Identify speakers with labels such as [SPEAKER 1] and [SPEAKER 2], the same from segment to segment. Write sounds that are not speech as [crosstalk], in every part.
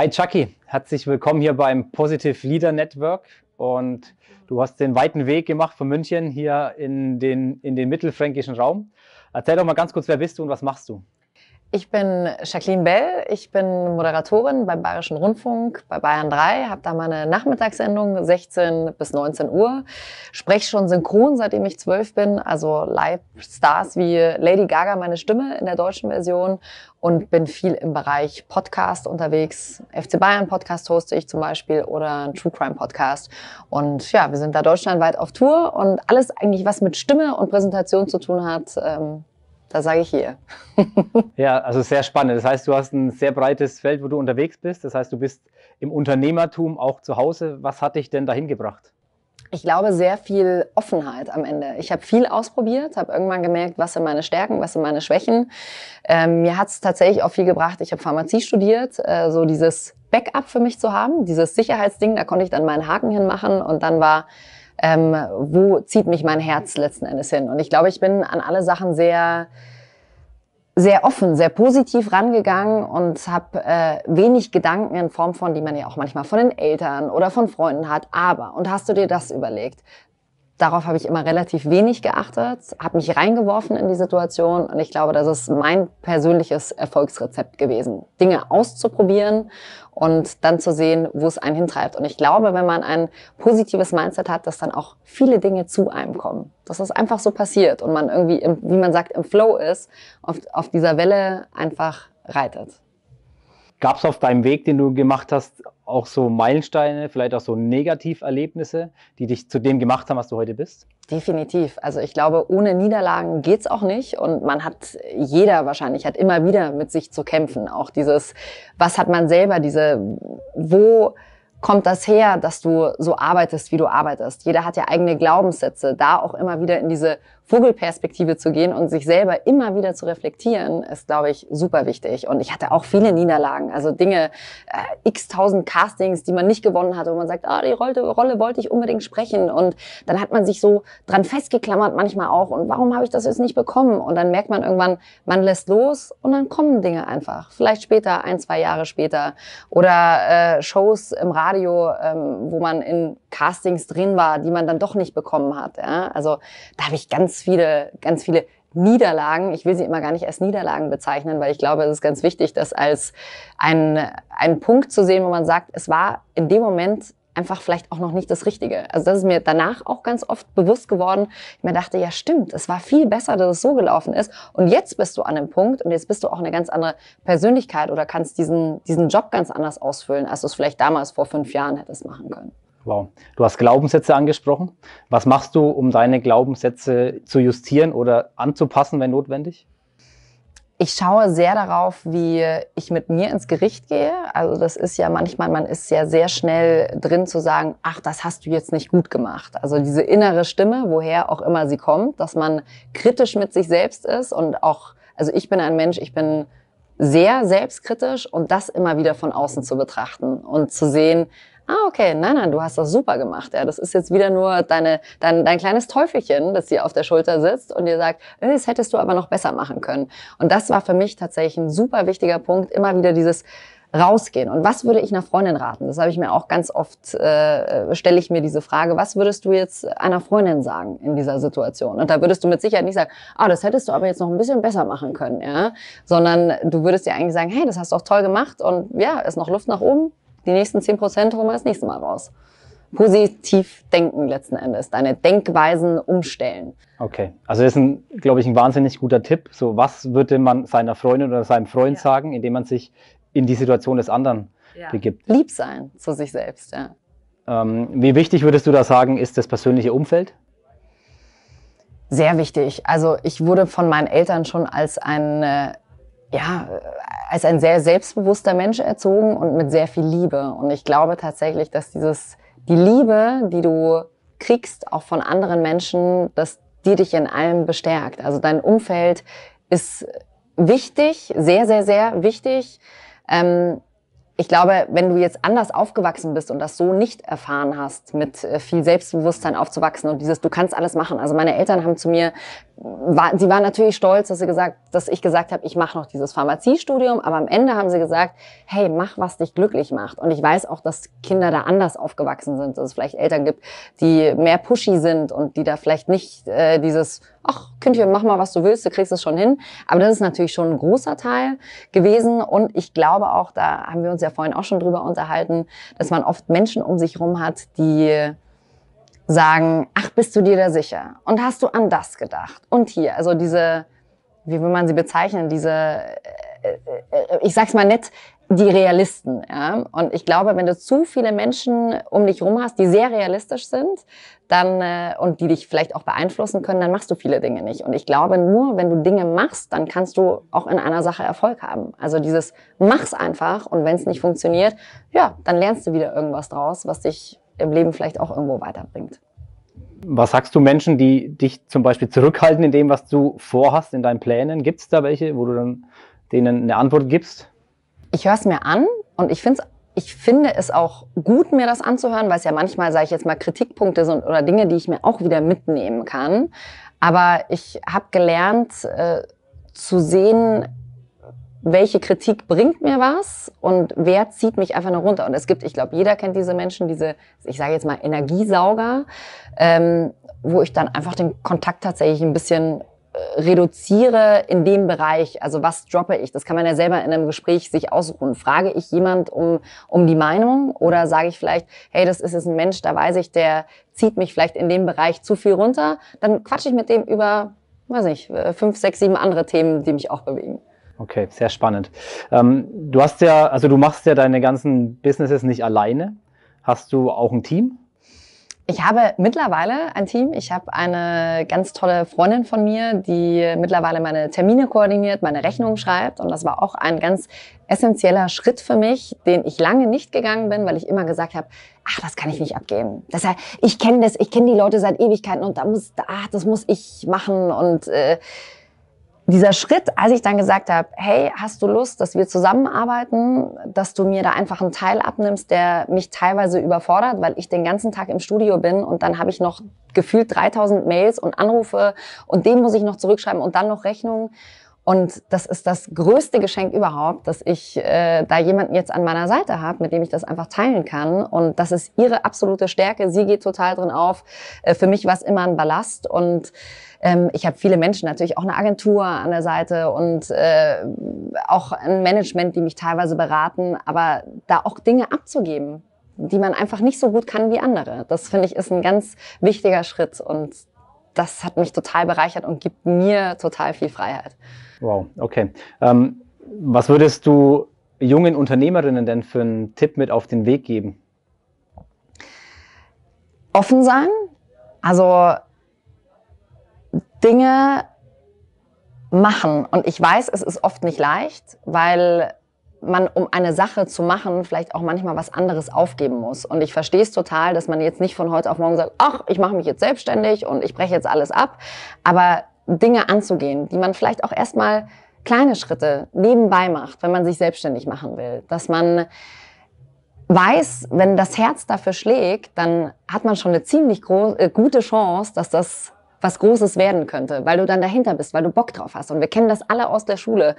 [SPEAKER 1] Hi Chucky, herzlich willkommen hier beim Positive Leader Network. Und du hast den weiten Weg gemacht von München hier in den, in den mittelfränkischen Raum. Erzähl doch mal ganz kurz, wer bist du und was machst du?
[SPEAKER 2] Ich bin Jacqueline Bell, ich bin Moderatorin beim Bayerischen Rundfunk bei Bayern 3, habe da meine Nachmittagssendung 16 bis 19 Uhr, spreche schon synchron, seitdem ich zwölf bin, also Live-Stars wie Lady Gaga meine Stimme in der deutschen Version und bin viel im Bereich Podcast unterwegs. FC Bayern Podcast hoste ich zum Beispiel oder einen True Crime Podcast. Und ja, wir sind da deutschlandweit auf Tour und alles eigentlich, was mit Stimme und Präsentation zu tun hat, ähm, da sage ich hier.
[SPEAKER 1] [laughs] ja, also sehr spannend. Das heißt, du hast ein sehr breites Feld, wo du unterwegs bist. Das heißt, du bist im Unternehmertum auch zu Hause. Was hat dich denn dahin gebracht?
[SPEAKER 2] Ich glaube, sehr viel Offenheit am Ende. Ich habe viel ausprobiert, habe irgendwann gemerkt, was sind meine Stärken, was sind meine Schwächen. Ähm, mir hat es tatsächlich auch viel gebracht. Ich habe Pharmazie studiert, äh, so dieses Backup für mich zu haben, dieses Sicherheitsding, da konnte ich dann meinen Haken hinmachen und dann war ähm, wo zieht mich mein Herz letzten Endes hin? Und ich glaube, ich bin an alle Sachen sehr sehr offen, sehr positiv rangegangen und habe äh, wenig Gedanken in Form von, die man ja auch manchmal von den Eltern oder von Freunden hat. Aber, und hast du dir das überlegt? darauf habe ich immer relativ wenig geachtet, habe mich reingeworfen in die Situation und ich glaube, das ist mein persönliches Erfolgsrezept gewesen, Dinge auszuprobieren und dann zu sehen, wo es einen hintreibt. Und ich glaube, wenn man ein positives Mindset hat, dass dann auch viele Dinge zu einem kommen, dass es einfach so passiert und man irgendwie, im, wie man sagt, im Flow ist, auf, auf dieser Welle einfach reitet.
[SPEAKER 1] Gab es auf deinem Weg, den du gemacht hast, auch so Meilensteine, vielleicht auch so Negativerlebnisse, die dich zu dem
[SPEAKER 2] gemacht haben, was du heute bist? Definitiv. Also ich glaube, ohne Niederlagen geht es auch nicht. Und man hat, jeder wahrscheinlich hat immer wieder mit sich zu kämpfen. Auch dieses, was hat man selber, diese, wo kommt das her, dass du so arbeitest, wie du arbeitest? Jeder hat ja eigene Glaubenssätze. Da auch immer wieder in diese Vogelperspektive zu gehen und sich selber immer wieder zu reflektieren, ist, glaube ich, super wichtig. Und ich hatte auch viele Niederlagen, also Dinge, äh, x-tausend Castings, die man nicht gewonnen hat, wo man sagt, ah, die Rolle, Rolle wollte ich unbedingt sprechen. Und dann hat man sich so dran festgeklammert manchmal auch. Und warum habe ich das jetzt nicht bekommen? Und dann merkt man irgendwann, man lässt los und dann kommen Dinge einfach. Vielleicht später, ein, zwei Jahre später. Oder äh, Shows im Radio, ähm, wo man in Castings drin war, die man dann doch nicht bekommen hat. Ja? Also da habe ich ganz viele, ganz viele Niederlagen. Ich will sie immer gar nicht als Niederlagen bezeichnen, weil ich glaube, es ist ganz wichtig, das als einen, einen Punkt zu sehen, wo man sagt, es war in dem Moment einfach vielleicht auch noch nicht das Richtige. Also das ist mir danach auch ganz oft bewusst geworden. Ich mir dachte, ja stimmt, es war viel besser, dass es so gelaufen ist. Und jetzt bist du an dem Punkt und jetzt bist du auch eine ganz andere Persönlichkeit oder kannst diesen, diesen Job ganz anders ausfüllen, als du es vielleicht damals vor fünf Jahren hättest machen können.
[SPEAKER 1] Wow. Du hast Glaubenssätze angesprochen. Was machst du, um deine Glaubenssätze zu justieren oder anzupassen, wenn notwendig?
[SPEAKER 2] Ich schaue sehr darauf, wie ich mit mir ins Gericht gehe. Also das ist ja manchmal, man ist ja sehr schnell drin zu sagen, ach, das hast du jetzt nicht gut gemacht. Also diese innere Stimme, woher auch immer sie kommt, dass man kritisch mit sich selbst ist und auch, also ich bin ein Mensch, ich bin sehr selbstkritisch und das immer wieder von außen zu betrachten und zu sehen, ah, okay, nein, nein, du hast das super gemacht. Ja, das ist jetzt wieder nur deine, dein, dein kleines Teufelchen, das dir auf der Schulter sitzt und dir sagt, äh, das hättest du aber noch besser machen können. Und das war für mich tatsächlich ein super wichtiger Punkt, immer wieder dieses, rausgehen. Und was würde ich einer Freundin raten? Das habe ich mir auch ganz oft, äh, stelle ich mir diese Frage, was würdest du jetzt einer Freundin sagen in dieser Situation? Und da würdest du mit Sicherheit nicht sagen, ah, das hättest du aber jetzt noch ein bisschen besser machen können, ja? sondern du würdest dir eigentlich sagen, hey, das hast du auch toll gemacht und ja, ist noch Luft nach oben, die nächsten 10 holen wir das nächste Mal raus. Positiv denken letzten Endes, deine Denkweisen umstellen.
[SPEAKER 1] Okay, also das ist, glaube ich, ein wahnsinnig guter Tipp. So, was würde man seiner Freundin oder seinem Freund ja. sagen, indem man sich in die Situation des anderen
[SPEAKER 2] ja. begibt? Lieb sein zu sich selbst, ja.
[SPEAKER 1] Ähm, wie wichtig würdest du da sagen, ist das persönliche
[SPEAKER 2] Umfeld? Sehr wichtig. Also ich wurde von meinen Eltern schon als ein ja, äh, als ein sehr selbstbewusster Mensch erzogen und mit sehr viel Liebe. Und ich glaube tatsächlich, dass dieses, die Liebe, die du kriegst, auch von anderen Menschen, dass die dich in allem bestärkt. Also dein Umfeld ist wichtig, sehr, sehr, sehr wichtig. Ähm, ich glaube, wenn du jetzt anders aufgewachsen bist und das so nicht erfahren hast, mit äh, viel Selbstbewusstsein aufzuwachsen und dieses, du kannst alles machen. Also meine Eltern haben zu mir war, sie war natürlich stolz, dass, sie gesagt, dass ich gesagt habe, ich mache noch dieses Pharmaziestudium, aber am Ende haben sie gesagt, hey, mach, was dich glücklich macht. Und ich weiß auch, dass Kinder da anders aufgewachsen sind, dass es vielleicht Eltern gibt, die mehr pushy sind und die da vielleicht nicht äh, dieses, ach, Kindchen, mach mal, was du willst, du kriegst es schon hin. Aber das ist natürlich schon ein großer Teil gewesen. Und ich glaube auch, da haben wir uns ja vorhin auch schon drüber unterhalten, dass man oft Menschen um sich rum hat, die sagen, ach, bist du dir da sicher? Und hast du an das gedacht? Und hier, also diese, wie will man sie bezeichnen, diese, äh, äh, äh, ich sag's mal nett, die Realisten. Ja? Und ich glaube, wenn du zu viele Menschen um dich rum hast, die sehr realistisch sind, dann äh, und die dich vielleicht auch beeinflussen können, dann machst du viele Dinge nicht. Und ich glaube, nur wenn du Dinge machst, dann kannst du auch in einer Sache Erfolg haben. Also dieses mach's einfach und wenn es nicht funktioniert, ja, dann lernst du wieder irgendwas draus, was dich im Leben vielleicht auch irgendwo weiterbringt.
[SPEAKER 1] Was sagst du Menschen, die dich zum Beispiel zurückhalten in dem, was du vorhast, in deinen Plänen? Gibt es
[SPEAKER 2] da welche, wo du dann denen eine Antwort gibst? Ich höre es mir an und ich finde es ich finde es auch gut, mir das anzuhören, weil es ja manchmal, sage ich jetzt mal, Kritikpunkte sind oder Dinge, die ich mir auch wieder mitnehmen kann. Aber ich habe gelernt äh, zu sehen, welche Kritik bringt mir was und wer zieht mich einfach nur runter. Und es gibt, ich glaube, jeder kennt diese Menschen, diese, ich sage jetzt mal, Energiesauger, ähm, wo ich dann einfach den Kontakt tatsächlich ein bisschen äh, reduziere in dem Bereich, also was droppe ich? Das kann man ja selber in einem Gespräch sich aussuchen. Frage ich jemand um, um die Meinung oder sage ich vielleicht, hey, das ist jetzt ein Mensch, da weiß ich, der zieht mich vielleicht in dem Bereich zu viel runter. Dann quatsche ich mit dem über, weiß nicht, äh, fünf, sechs, sieben andere Themen, die mich auch bewegen.
[SPEAKER 1] Okay, sehr spannend. Ähm, du hast ja, also du machst ja deine ganzen Businesses nicht alleine. Hast du auch ein Team?
[SPEAKER 2] Ich habe mittlerweile ein Team. Ich habe eine ganz tolle Freundin von mir, die mittlerweile meine Termine koordiniert, meine Rechnungen schreibt. Und das war auch ein ganz essentieller Schritt für mich, den ich lange nicht gegangen bin, weil ich immer gesagt habe, ach, das kann ich nicht abgeben. Das heißt, ich kenne das, ich kenne die Leute seit Ewigkeiten und da muss, ach, das muss ich machen und äh, dieser Schritt, als ich dann gesagt habe, hey, hast du Lust, dass wir zusammenarbeiten, dass du mir da einfach einen Teil abnimmst, der mich teilweise überfordert, weil ich den ganzen Tag im Studio bin und dann habe ich noch gefühlt 3000 Mails und Anrufe und den muss ich noch zurückschreiben und dann noch Rechnungen. Und das ist das größte Geschenk überhaupt, dass ich äh, da jemanden jetzt an meiner Seite habe, mit dem ich das einfach teilen kann. Und das ist ihre absolute Stärke. Sie geht total drin auf. Äh, für mich war es immer ein Ballast. Und ähm, ich habe viele Menschen, natürlich auch eine Agentur an der Seite und äh, auch ein Management, die mich teilweise beraten. Aber da auch Dinge abzugeben, die man einfach nicht so gut kann wie andere. Das finde ich ist ein ganz wichtiger Schritt. Und das hat mich total bereichert und gibt mir total viel Freiheit.
[SPEAKER 1] Wow, okay. Ähm, was würdest du jungen Unternehmerinnen denn für einen Tipp mit auf den Weg geben?
[SPEAKER 2] Offen sein, also Dinge machen. Und ich weiß, es ist oft nicht leicht, weil man, um eine Sache zu machen, vielleicht auch manchmal was anderes aufgeben muss. Und ich verstehe es total, dass man jetzt nicht von heute auf morgen sagt, ach, ich mache mich jetzt selbstständig und ich breche jetzt alles ab. Aber Dinge anzugehen, die man vielleicht auch erstmal kleine Schritte nebenbei macht, wenn man sich selbstständig machen will, dass man weiß, wenn das Herz dafür schlägt, dann hat man schon eine ziemlich äh, gute Chance, dass das was Großes werden könnte, weil du dann dahinter bist, weil du Bock drauf hast. Und wir kennen das alle aus der Schule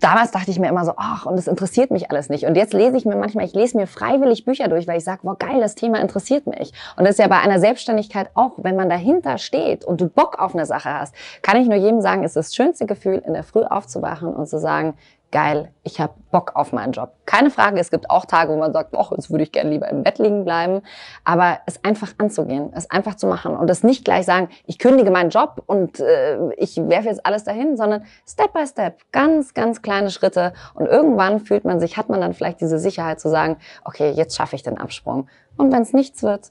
[SPEAKER 2] damals dachte ich mir immer so, ach, und das interessiert mich alles nicht. Und jetzt lese ich mir manchmal, ich lese mir freiwillig Bücher durch, weil ich sage, wow, geil, das Thema interessiert mich. Und das ist ja bei einer Selbstständigkeit auch, wenn man dahinter steht und du Bock auf eine Sache hast, kann ich nur jedem sagen, es ist das schönste Gefühl, in der Früh aufzuwachen und zu sagen, geil, ich habe Bock auf meinen Job. Keine Frage, es gibt auch Tage, wo man sagt, ach, jetzt würde ich gerne lieber im Bett liegen bleiben. Aber es einfach anzugehen, es einfach zu machen und es nicht gleich sagen, ich kündige meinen Job und äh, ich werfe jetzt alles dahin, sondern Step by Step, ganz, ganz kleine Schritte. Und irgendwann fühlt man sich, hat man dann vielleicht diese Sicherheit zu sagen, okay, jetzt schaffe ich den Absprung. Und wenn es nichts wird,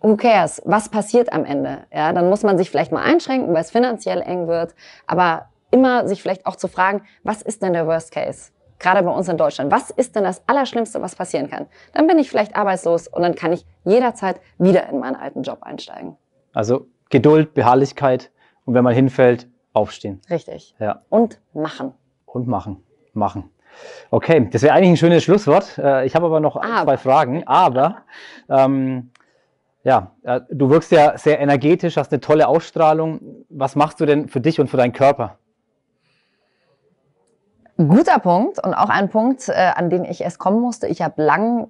[SPEAKER 2] who cares? Was passiert am Ende? Ja, dann muss man sich vielleicht mal einschränken, weil es finanziell eng wird. Aber immer sich vielleicht auch zu fragen, was ist denn der Worst Case? Gerade bei uns in Deutschland. Was ist denn das Allerschlimmste, was passieren kann? Dann bin ich vielleicht arbeitslos und dann kann ich jederzeit wieder in meinen alten Job einsteigen.
[SPEAKER 1] Also Geduld, Beharrlichkeit und wenn man hinfällt, aufstehen. Richtig. Ja. Und machen. Und machen. Machen. Okay, das wäre eigentlich ein schönes Schlusswort. Äh, ich habe aber noch aber. zwei Fragen. Aber ähm, ja, äh, du wirkst ja sehr energetisch, hast eine tolle Ausstrahlung. Was machst du denn für dich und für deinen Körper?
[SPEAKER 2] Guter Punkt und auch ein Punkt, äh, an den ich erst kommen musste. Ich habe lang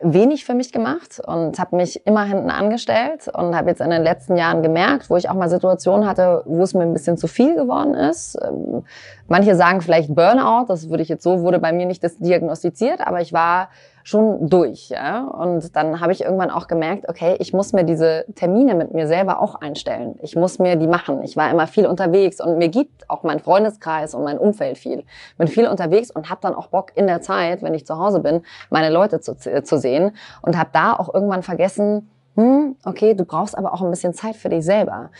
[SPEAKER 2] wenig für mich gemacht und habe mich immer hinten angestellt und habe jetzt in den letzten Jahren gemerkt, wo ich auch mal Situationen hatte, wo es mir ein bisschen zu viel geworden ist. Ähm, manche sagen vielleicht Burnout, das würde ich jetzt so, wurde bei mir nicht diagnostiziert, aber ich war schon durch. Ja? Und dann habe ich irgendwann auch gemerkt, okay, ich muss mir diese Termine mit mir selber auch einstellen. Ich muss mir die machen. Ich war immer viel unterwegs und mir gibt auch mein Freundeskreis und mein Umfeld viel. Bin viel unterwegs und habe dann auch Bock in der Zeit, wenn ich zu Hause bin, meine Leute zu, äh, zu sehen und habe da auch irgendwann vergessen, hm, okay, du brauchst aber auch ein bisschen Zeit für dich selber.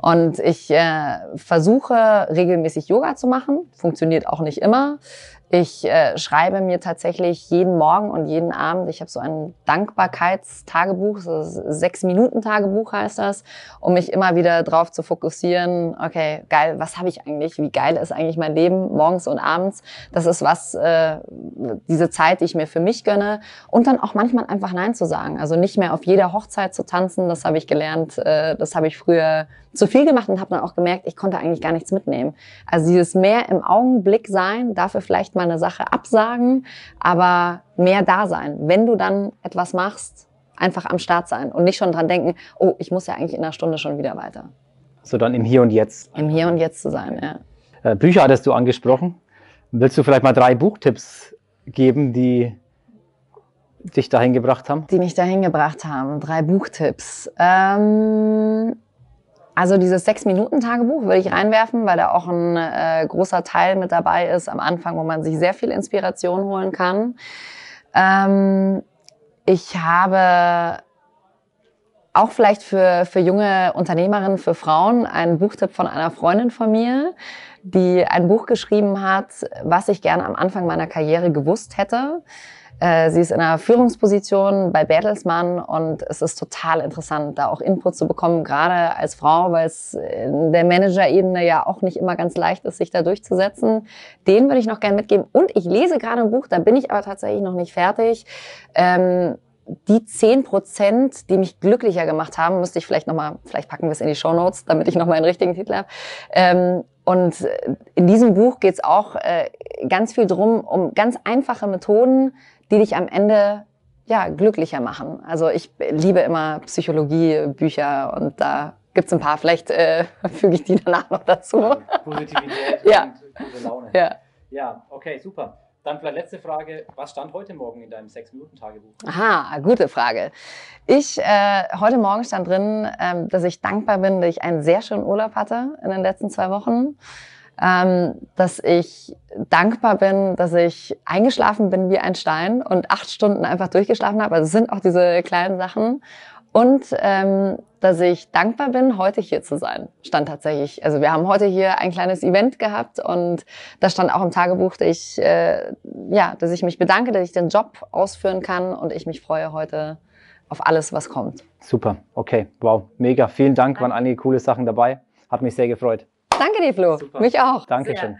[SPEAKER 2] Und ich äh, versuche regelmäßig Yoga zu machen, funktioniert auch nicht immer. Ich äh, schreibe mir tatsächlich jeden Morgen und jeden Abend, ich habe so ein Dankbarkeitstagebuch, so Sechs-Minuten-Tagebuch heißt das, um mich immer wieder darauf zu fokussieren, okay, geil, was habe ich eigentlich, wie geil ist eigentlich mein Leben morgens und abends. Das ist was, äh, diese Zeit, die ich mir für mich gönne. Und dann auch manchmal einfach Nein zu sagen. Also nicht mehr auf jeder Hochzeit zu tanzen, das habe ich gelernt, äh, das habe ich früher zu viel gemacht und habe dann auch gemerkt, ich konnte eigentlich gar nichts mitnehmen. Also dieses mehr im Augenblick sein, dafür vielleicht mal eine Sache absagen, aber mehr da sein. Wenn du dann etwas machst, einfach am Start sein und nicht schon dran denken, oh, ich muss ja eigentlich in einer Stunde schon wieder weiter.
[SPEAKER 1] So dann im Hier und Jetzt.
[SPEAKER 2] Im Hier und Jetzt zu sein, ja.
[SPEAKER 1] Äh, Bücher hattest du angesprochen. Willst du vielleicht mal drei Buchtipps geben, die dich dahin gebracht haben?
[SPEAKER 2] Die mich dahin gebracht haben. Drei Buchtipps. Ähm, also dieses Sechs-Minuten-Tagebuch würde ich reinwerfen, weil da auch ein äh, großer Teil mit dabei ist am Anfang, wo man sich sehr viel Inspiration holen kann. Ähm, ich habe auch vielleicht für, für junge Unternehmerinnen, für Frauen, einen Buchtipp von einer Freundin von mir, die ein Buch geschrieben hat, was ich gerne am Anfang meiner Karriere gewusst hätte. Äh, sie ist in einer Führungsposition bei Bertelsmann und es ist total interessant, da auch Input zu bekommen, gerade als Frau, weil es in der Managerebene ja auch nicht immer ganz leicht ist, sich da durchzusetzen. Den würde ich noch gerne mitgeben. Und ich lese gerade ein Buch, da bin ich aber tatsächlich noch nicht fertig. Ähm, die zehn Prozent, die mich glücklicher gemacht haben, müsste ich vielleicht nochmal, vielleicht packen wir es in die Show Notes, damit ich nochmal einen richtigen Titel habe. Ähm, und äh, in diesem Buch geht es auch äh, ganz viel drum, um ganz einfache Methoden, die dich am Ende ja, glücklicher machen. Also ich liebe immer Psychologiebücher und da gibt es ein paar, vielleicht äh, [laughs] füge ich die danach noch dazu. Positivität ja. [laughs] und gute Laune. Ja.
[SPEAKER 1] ja, okay, super. Dann vielleicht letzte Frage. Was stand heute Morgen in deinem sechs minuten tagebuch
[SPEAKER 2] Aha, gute Frage. Ich, äh, heute Morgen stand drin, äh, dass ich dankbar bin, dass ich einen sehr schönen Urlaub hatte in den letzten zwei Wochen ähm, dass ich dankbar bin, dass ich eingeschlafen bin wie ein Stein und acht Stunden einfach durchgeschlafen habe. Also es sind auch diese kleinen Sachen. Und ähm, dass ich dankbar bin, heute hier zu sein, stand tatsächlich. Also wir haben heute hier ein kleines Event gehabt und da stand auch im Tagebuch, dass ich, äh, ja, dass ich mich bedanke, dass ich den Job ausführen kann und ich mich freue heute auf alles, was kommt.
[SPEAKER 1] Super, okay, wow, mega. Vielen Dank, waren einige coole Sachen dabei. Hat mich sehr gefreut.
[SPEAKER 2] Danke dir, Flo. Super. Mich auch. Danke schön.